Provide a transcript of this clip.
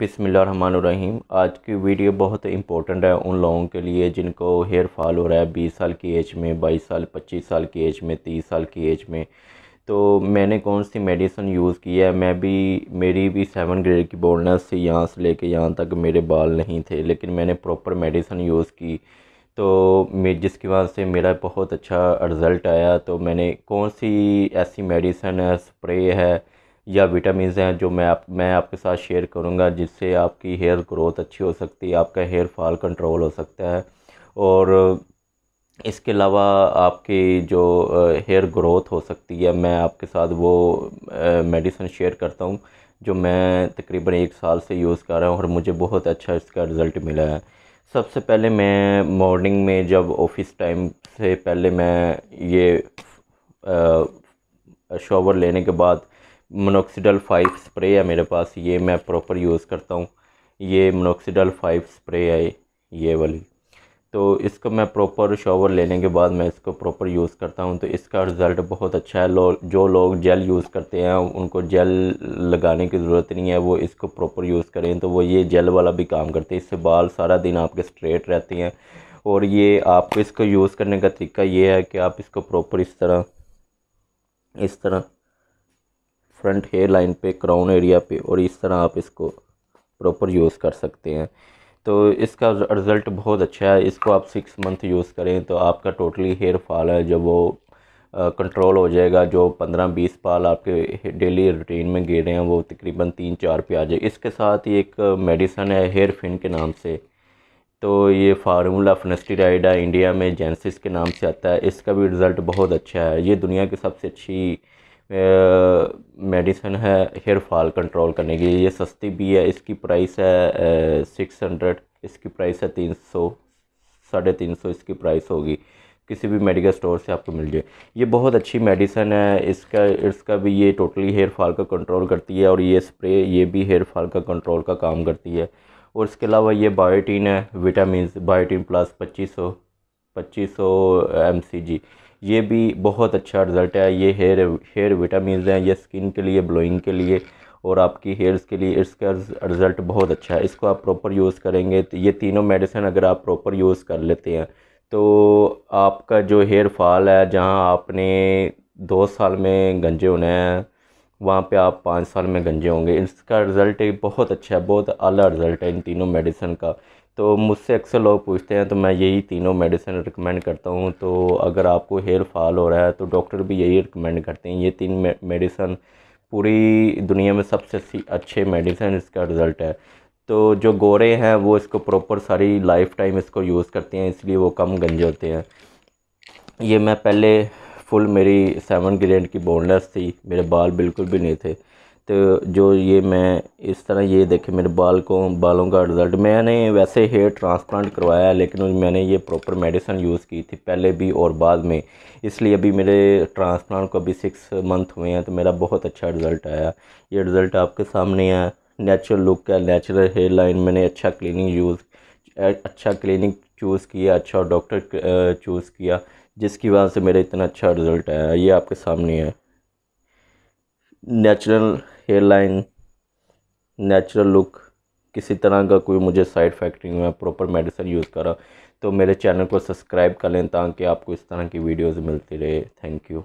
बिसमीम आज की वीडियो बहुत इंपॉर्टेंट है उन लोगों के लिए जिनको हेयर फॉल हो रहा है बीस साल की एज में बाईस साल पच्चीस साल की एज में तीस साल की एज में तो मैंने कौन सी मेडिसिन यूज़ की है मैं भी मेरी भी सेवन ग्रेड की बोलनेस से यहाँ से लेके यहाँ तक मेरे बाल नहीं थे लेकिन मैंने प्रॉपर मेडिसिन यूज़ की तो मे जिसकी वजह से मेरा बहुत अच्छा रिज़ल्ट आया तो मैंने कौन सी ऐसी मेडिसन है स्प्रे है या विटामिन हैं जो मैं आप मैं आपके साथ शेयर करूँगा जिससे आपकी हेयर ग्रोथ अच्छी हो सकती है आपका हेयर फॉल कंट्रोल हो सकता है और इसके अलावा आपकी जो हेयर ग्रोथ हो सकती है मैं आपके साथ वो मेडिसिन शेयर करता हूँ जो मैं तकरीबन एक साल से यूज़ कर रहा हूँ और मुझे बहुत अच्छा इसका रिज़ल्ट मिला है सबसे पहले मैं मॉर्निंग में जब ऑफिस टाइम से पहले मैं ये शॉवर लेने के बाद मोनोक्सीडल फाइव स्प्रे है मेरे पास ये मैं प्रॉपर यूज़ करता हूँ ये मोनोक्सीडल फाइव स्प्रे है ये वाली तो इसको मैं प्रॉपर शॉवर लेने के बाद मैं इसको प्रॉपर यूज़ करता हूँ तो इसका रिज़ल्ट बहुत अच्छा है लो, जो लोग जेल यूज़ करते हैं उनको जेल लगाने की ज़रूरत नहीं है वो इसको प्रॉपर यूज़ करें तो वो ये जेल वाला भी काम करते हैं इससे बाल सारा दिन आपके स्ट्रेट रहते हैं और ये आपको इसको यूज़ करने का तरीका ये है कि आप इसको प्रॉपर इस तरह इस तरह फ्रंट हेयर लाइन पे क्राउन एरिया पे और इस तरह आप इसको प्रॉपर यूज़ कर सकते हैं तो इसका रिज़ल्ट बहुत अच्छा है इसको आप सिक्स मंथ यूज़ करें तो आपका टोटली हेयर फॉल है जब वो कंट्रोल हो जाएगा जो पंद्रह बीस पाल आपके डेली रूटीन में गिर रहे हैं वो तकरीबन तीन चार पे आ जाए इसके साथ ही एक मेडिसन है हेयर फिन के नाम से तो ये फार्मूला फनस्टीराइडा इंडिया में जेंसिस के नाम से आता है इसका भी रिज़ल्ट बहुत अच्छा है ये दुनिया की सबसे अच्छी मेडिसन है हेयर फॉल कंट्रोल करने के लिए ये सस्ती भी है इसकी प्राइस है सिक्स हंड्रेड इसकी प्राइस है तीन सौ साढ़े तीन सौ इसकी प्राइस होगी किसी भी मेडिकल स्टोर से आपको मिल जाए ये बहुत अच्छी मेडिसन है इसका इसका भी ये टोटली हेयर फॉल का कंट्रोल करती है और ये स्प्रे ये भी हेयर फॉल का कंट्रोल का काम करती है और इसके अलावा ये बायोटीन है विटामिन बायोटीन प्लस पच्चीस सौ पच्चीस सौ एम सी जी ये भी बहुत अच्छा रिज़ल्ट है ये हेयर हेयर विटामिन हैं ये स्किन के लिए ब्लोइंग के लिए और आपकी हेयर्स के लिए इसका रिज़ल्ट बहुत अच्छा है इसको आप प्रॉपर यूज़ करेंगे तो ये तीनों मेडिसिन अगर आप प्रॉपर यूज़ कर लेते हैं तो आपका जो हेयर फॉल है जहाँ आपने दो साल में गंजे होने हैं वहाँ पे आप पाँच साल में गंजे होंगे इसका रिज़ल्ट बहुत अच्छा है बहुत अला रिज़ल्ट है इन तीनों मेडिसिन का तो मुझसे अक्सर लोग पूछते हैं तो मैं यही तीनों मेडिसिन रिकमेंड करता हूँ तो अगर आपको हेयर फॉल हो रहा है तो डॉक्टर भी यही रिकमेंड करते हैं ये तीन मेडिसन पूरी दुनिया में सबसे अच्छे मेडिसन इसका रिज़ल्ट है तो जो गोरे हैं वो इसको प्रॉपर सारी लाइफ टाइम इसको यूज़ करते हैं इसलिए वो कम गंजे होते हैं ये मैं पहले फुल मेरी सेवन ग्रेड की बोनलेस थी मेरे बाल बिल्कुल भी नहीं थे तो जो ये मैं इस तरह ये देखे मेरे बाल को बालों का रिज़ल्ट मैंने वैसे हेयर ट्रांसप्लांट करवाया लेकिन मैंने ये प्रॉपर मेडिसिन यूज़ की थी पहले भी और बाद में इसलिए अभी मेरे ट्रांसप्लांट को अभी सिक्स मंथ हुए हैं तो मेरा बहुत अच्छा रिज़ल्ट आया ये रिज़ल्ट आपके सामने है नेचुरल लुक है नेचुरल हेयर लाइन मैंने अच्छा क्लिनिक यूज़ अच्छा क्लिनिक चूज़ किया अच्छा डॉक्टर चूज़ किया जिसकी वजह से मेरा इतना अच्छा रिज़ल्ट आया ये आपके सामने है natural hair line natural look किसी तरह का कोई मुझे साइड इफेक्ट नहीं हुआ प्रॉपर मेडिसिन यूज़ करा तो मेरे चैनल को सब्सक्राइब कर लें ताकि आपको इस तरह की वीडियोस मिलती रहे थैंक यू